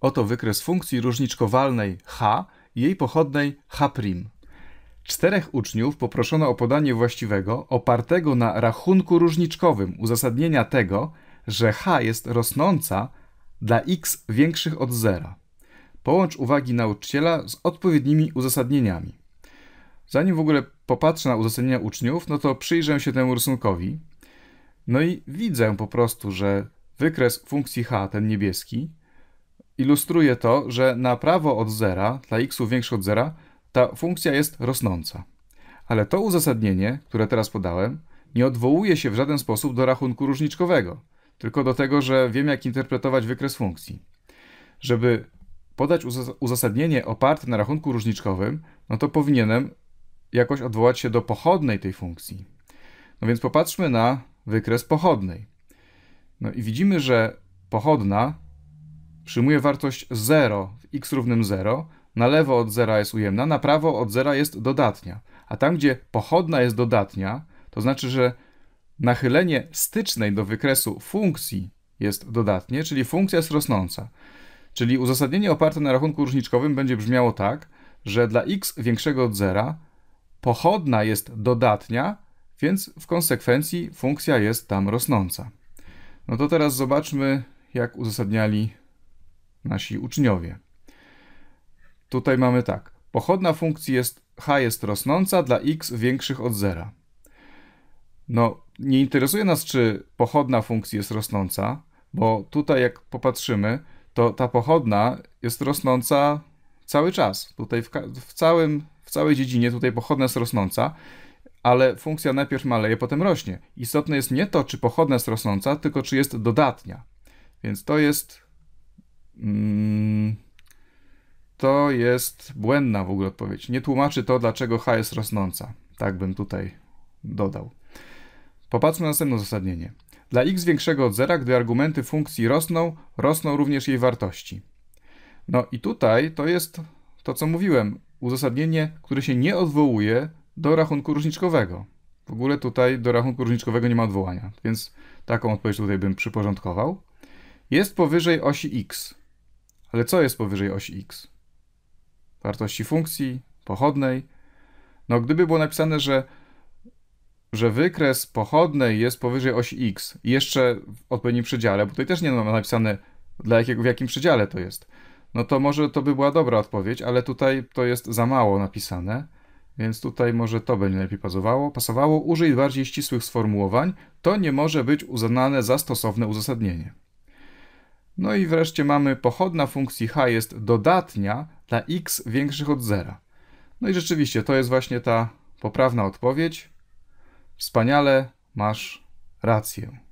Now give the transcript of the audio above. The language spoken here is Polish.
Oto wykres funkcji różniczkowalnej h i jej pochodnej h'. Czterech uczniów poproszono o podanie właściwego, opartego na rachunku różniczkowym uzasadnienia tego, że h jest rosnąca dla x większych od zera. Połącz uwagi nauczyciela z odpowiednimi uzasadnieniami. Zanim w ogóle popatrzę na uzasadnienia uczniów, no to przyjrzę się temu rysunkowi. No i widzę po prostu, że wykres funkcji h, ten niebieski, ilustruje to, że na prawo od zera, dla x większe od zera, ta funkcja jest rosnąca. Ale to uzasadnienie, które teraz podałem, nie odwołuje się w żaden sposób do rachunku różniczkowego, tylko do tego, że wiem jak interpretować wykres funkcji. Żeby podać uzasadnienie oparte na rachunku różniczkowym, no to powinienem jakoś odwołać się do pochodnej tej funkcji. No więc popatrzmy na wykres pochodnej. No i widzimy, że pochodna przyjmuje wartość 0 w x równym 0, na lewo od 0 jest ujemna, na prawo od 0 jest dodatnia. A tam, gdzie pochodna jest dodatnia, to znaczy, że nachylenie stycznej do wykresu funkcji jest dodatnie, czyli funkcja jest rosnąca. Czyli uzasadnienie oparte na rachunku różniczkowym będzie brzmiało tak, że dla x większego od 0 pochodna jest dodatnia, więc w konsekwencji funkcja jest tam rosnąca. No to teraz zobaczmy, jak uzasadniali nasi uczniowie. Tutaj mamy tak. Pochodna funkcji jest h jest rosnąca dla x większych od zera. No, nie interesuje nas, czy pochodna funkcji jest rosnąca, bo tutaj jak popatrzymy, to ta pochodna jest rosnąca cały czas. Tutaj w, w, całym, w całej dziedzinie tutaj pochodna jest rosnąca, ale funkcja najpierw maleje, potem rośnie. Istotne jest nie to, czy pochodna jest rosnąca, tylko czy jest dodatnia. Więc to jest Mm, to jest błędna w ogóle odpowiedź. Nie tłumaczy to, dlaczego H jest rosnąca. Tak bym tutaj dodał. Popatrzmy na następne uzasadnienie. Dla x większego od zera, gdy argumenty funkcji rosną, rosną również jej wartości. No i tutaj to jest to, co mówiłem, uzasadnienie, które się nie odwołuje do rachunku różniczkowego. W ogóle tutaj do rachunku różniczkowego nie ma odwołania, więc taką odpowiedź tutaj bym przyporządkował. Jest powyżej osi x. Ale co jest powyżej osi x? Wartości funkcji, pochodnej. No gdyby było napisane, że, że wykres pochodnej jest powyżej osi x i jeszcze w odpowiednim przedziale, bo tutaj też nie ma napisane dla jakiego, w jakim przedziale to jest, no to może to by była dobra odpowiedź, ale tutaj to jest za mało napisane, więc tutaj może to będzie lepiej pasowało. pasowało. Użyj bardziej ścisłych sformułowań. To nie może być uznane za stosowne uzasadnienie. No i wreszcie mamy pochodna funkcji h jest dodatnia dla x większych od zera. No i rzeczywiście to jest właśnie ta poprawna odpowiedź. Wspaniale, masz rację.